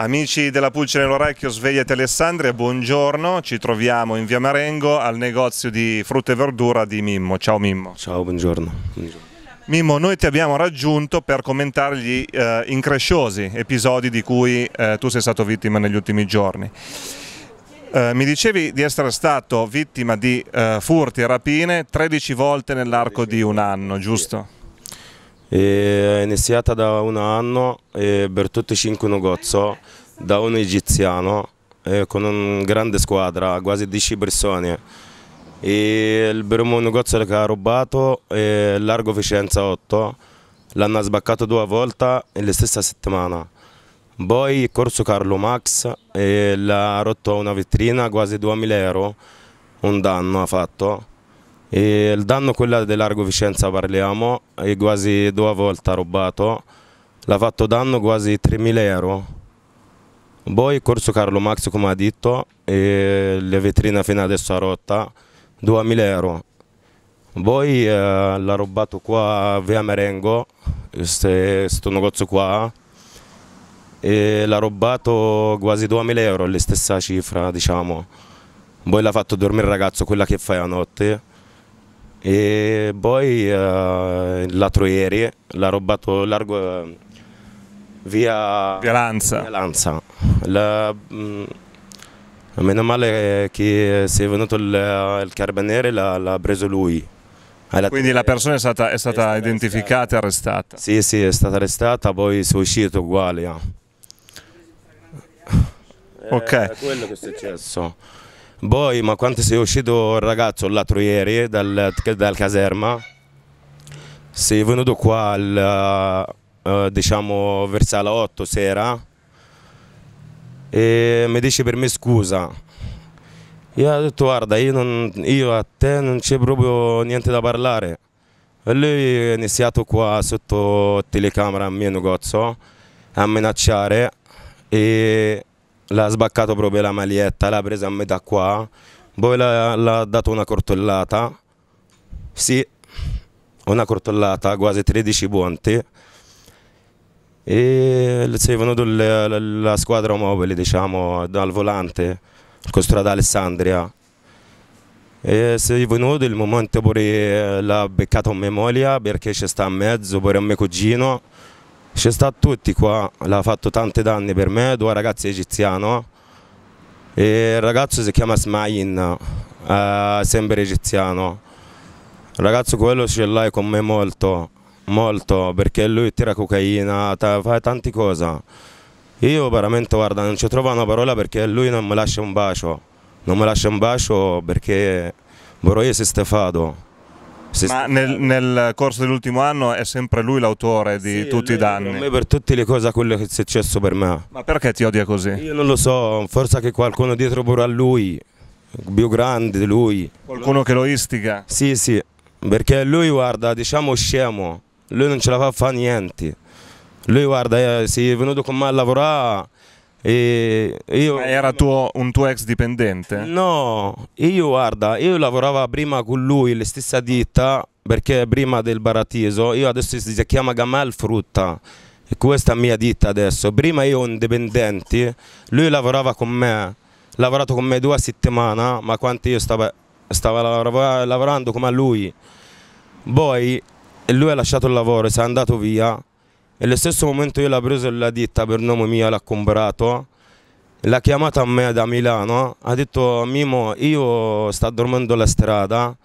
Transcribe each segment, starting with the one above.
Amici della Pulce nell'Orecchio, svegliate Alessandria, buongiorno, ci troviamo in via Marengo al negozio di frutta e verdura di Mimmo. Ciao Mimmo. Ciao, buongiorno. buongiorno. Mimmo, noi ti abbiamo raggiunto per commentare gli eh, incresciosi episodi di cui eh, tu sei stato vittima negli ultimi giorni. Eh, mi dicevi di essere stato vittima di eh, furti e rapine 13 volte nell'arco di un anno, giusto? è iniziata da un anno per tutti e cinque un da un egiziano con una grande squadra, quasi 10 persone. E il primo negozio che ha rubato è Largo Vicenza 8, l'hanno sbaccato due volte nella stessa settimana. Poi Corso Carlo Max e l'ha rotto una vetrina, quasi 2000 euro, un danno ha fatto e il danno quella dell'Argo Vicenza parliamo, è quasi due volte rubato, l'ha fatto danno quasi 3.000 euro. Poi Corso Carlo Max, come ha detto, e le vetrine fino adesso a rotta, 2.000 euro. Poi eh, l'ha rubato qua Via Merengo, questo negozio qua, e l'ha rubato quasi 2.000 euro, la stessa cifra diciamo. Poi l'ha fatto dormire il ragazzo, quella che fai a notte, e poi eh, l'altro ieri l'ha rubato largo via, via Lanza. Via Lanza. La, mh, mm, meno male che se è venuto il, il carabiniere l'ha preso lui. Quindi la persona è stata, è stata, è stata identificata e arrestata? Sì, sì, è stata arrestata, poi si è uscito uguale. Ah. Eh. Ok. È quello che è successo. Poi, boh, ma quando sei uscito il ragazzo l'altro ieri dal, dal caserma, sei venuto qua al, eh, eh diciamo verso le 8 sera e mi dice per me scusa. Io ho detto guarda, io, non, io a te non c'è proprio niente da parlare. E lui è iniziato qua sotto telecamera a mio negozio a minacciare e l'ha sbaccato proprio la maglietta, l'ha presa a metà qua, poi l'ha dato una cortollata, sì, una cortollata, quasi 13 punti, e è venuto la squadra mobile, diciamo, dal volante, costruita strada Alessandria, e è venuto il momento pure eh, l'ha beccato a memoria perché ci sta a mezzo, pure a mio cugino, c'è stato tutti qua, l'ha fatto tanti danni per me, due ragazzi egiziano e il ragazzo si chiama Smain, eh, sempre egiziano. Il ragazzo quello ce l'hai con me molto, molto, perché lui tira cocaina, fa tante cose. Io veramente, guarda, non ci trovo una parola perché lui non mi lascia un bacio. Non mi lascia un bacio perché vorrei essere stefato. Se Ma nel, nel, corso dell'ultimo anno è sempre lui l'autore di sì, tutti i danni? Per me per tutte le cose, quello che è successo per me. Ma perché ti odia così? Io non lo so, forse che qualcuno dietro pure a lui, più grande di lui. Qualcuno che lo istiga? Sì, sì, perché lui guarda, diciamo scemo, lui non ce la fa fare niente. Lui guarda, eh, se è venuto con me a lavorare e io, era tuo, un tuo ex dipendente? No, io guarda, io lavoravo prima con lui, la stessa ditta, perché prima del Baratiso, io adesso si chiama Gamal Frutta, e questa è mia ditta adesso. Prima io indipendente, lui lavorava con me, ha lavorato con me due settimane, ma quando io stavo, stavo lavorando come lui. Poi lui ha lasciato il lavoro, si è andato via nello stesso momento io l'ho preso la ditta per nome mio, l'ha comprato, l'ha chiamata a me da Milano, ha detto Mimo io sto dormendo la strada,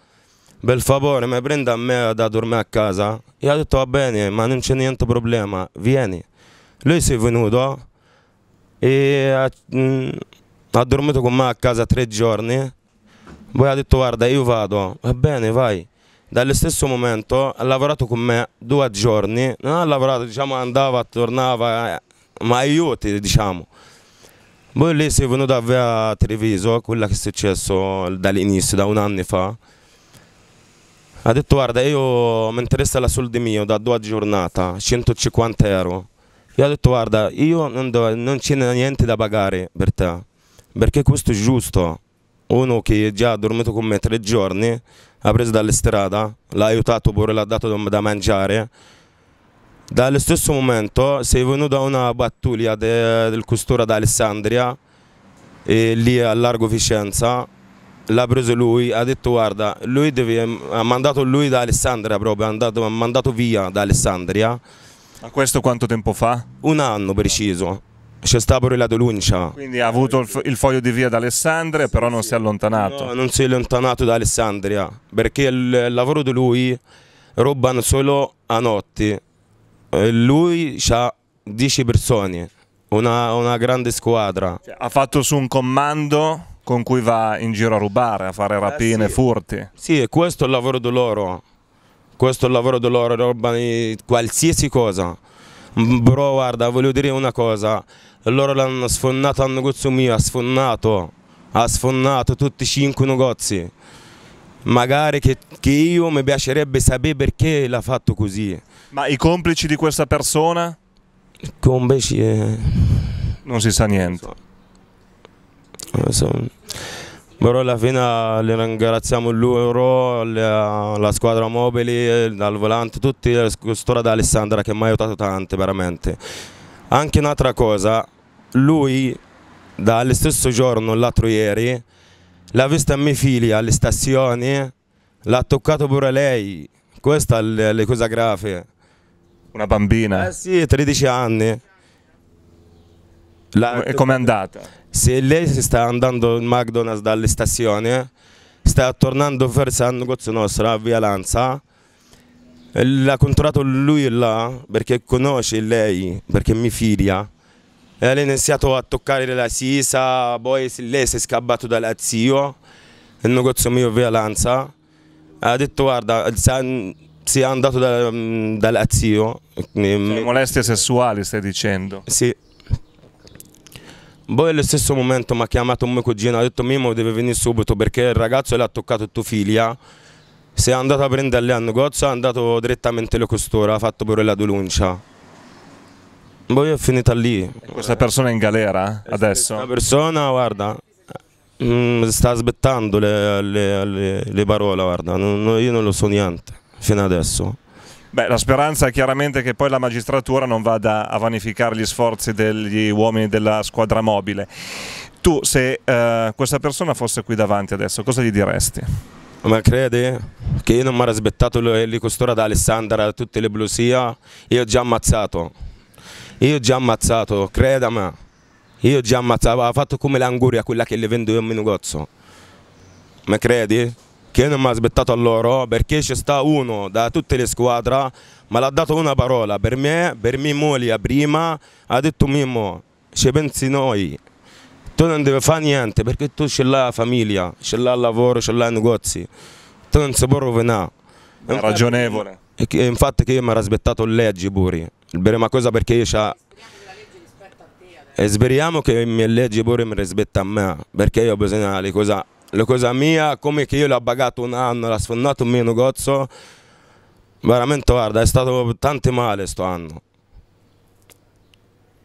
per favore mi prenda a me da dormire a casa, io ho detto va bene ma non c'è niente problema, vieni, lui si è venuto e ha, mh, mm, ha dormito con me a casa tre giorni, poi ha detto guarda io vado, va bene vai, dallo stesso momento ha lavorato con me due giorni, non ha lavorato, diciamo andava, tornava, eh, ma aiuti diciamo. Poi lì si è venuto a via a Treviso, quello che è successo dall'inizio, da un anno fa. Ha detto guarda io mi interessa la soldi mio da due giornate, 150 euro. Io ho detto guarda io non, non c'è niente da pagare per te, perché questo è giusto uno che già ha dormito con me tre giorni, ha preso dall'estrada, l'ha aiutato pure, l'ha dato da mangiare. Dallo stesso momento sei venuto da una pattuglia de, del custore d'Alessandria, lì a Largo Vicenza, l'ha preso lui, ha detto guarda, lui deve, ha mandato lui da Alessandria proprio, ha, andato, ha mandato via da Alessandria. A questo quanto tempo fa? Un anno preciso c'è sta pure la denuncia. Quindi ha avuto il, il foglio di via da Alessandria, sì, però non sì. si è allontanato. No, non si è allontanato da Alessandria, perché il, lavoro di lui rubano solo a notte. Lui ha 10 persone, una, una grande squadra. Cioè, ha fatto su un comando con cui va in giro a rubare, a fare eh, rapine, eh sì. furti. Sì, questo è il lavoro di loro. Questo è il lavoro di loro, rubano qualsiasi cosa. Bro, guarda, voglio dire una cosa, loro l'hanno sfondato al negozio mio, ha sfondato, ha sfondato tutti e cinque i negozi. Magari che, che io mi piacerebbe sapere perché l'ha fatto così. Ma i complici di questa persona? I Complici... È... Eh, non si sa niente. Non so. Non so. Però alla fine le ringraziamo loro, la, la squadra mobili, dal volante, tutti, la squadra da Alessandra che mi ha aiutato tanto veramente. Anche un'altra cosa, lui dal stesso giorno, l'altro ieri, l'ha vista mia figlia alle stazioni, l'ha toccato pure lei, questa è la cosa grave. Una bambina? Eh sì, 13 anni. La... E com'è andata? Se lei si sta andando in McDonald's dalle stazioni, sta tornando verso il negozio nostro, a Via Lanza, l'ha controllato lui là, perché conosce lei, perché mia figlia e lei ha iniziato a toccare la sisa, poi lei si è scappato dal zio, il negozio mio violenza. Ha detto guarda, si è andato da, mm, dal zio. Cioè, molestie sessuali stai dicendo? Sì. Poi allo stesso momento mi ha chiamato un mio cugino, ha detto Mimo deve venire subito perché il ragazzo l'ha toccato tua figlia. Si è andato a prendere al negozio, è andato direttamente alla costura, ha fatto pure la denuncia. Poi boh, è finita lì. Questa persona è in galera adesso? Una persona, guarda, mh, mm, sta aspettando le, le, le, le parole, guarda, non, io non lo so niente fino adesso. Beh, la speranza è chiaramente che poi la magistratura non vada a vanificare gli sforzi degli uomini della squadra mobile. Tu, se eh, questa persona fosse qui davanti adesso, cosa gli diresti? Ma credi che io non mi ero aspettato lì costora da Alessandra, tutte le blusia, io ho già ammazzato. Io ho già ammazzato, creda me. Io ho già ammazzato, ha fatto come l'anguria, quella che le vendo io a Minugozzo. Ma credi? Che io non mi aspettato a loro perché c'è sta uno da tutte le squadre, ma l'ha dato una parola per me, per mia moglie prima, ha detto Mimmo, ci pensi noi, tu non devi fare niente perché tu ce l'hai la famiglia, ce l'hai il lavoro, ce l'hai i negozi, tu non si può rovinare. È ragionevole. Infatti che io mi ero aspettato leggi pure il bere cosa perché io c'ha... E speriamo che mi legge pure mi rispetta a me, perché io ho bisogno di cosa, la cosa mia, come che io l'ho pagato un anno, l'ho sfondato un mio negozio, veramente guarda, è stato tanto male sto anno.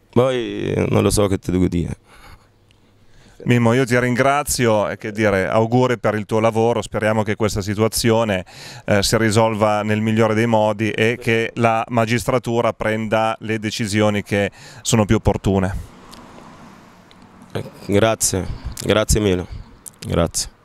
Poi non lo so che ti devo dire. Mimmo, io ti ringrazio e che dire, auguri per il tuo lavoro, speriamo che questa situazione eh, si risolva nel migliore dei modi e che la magistratura prenda le decisioni che sono più opportune. Eh, grazie, grazie mille. Grazie.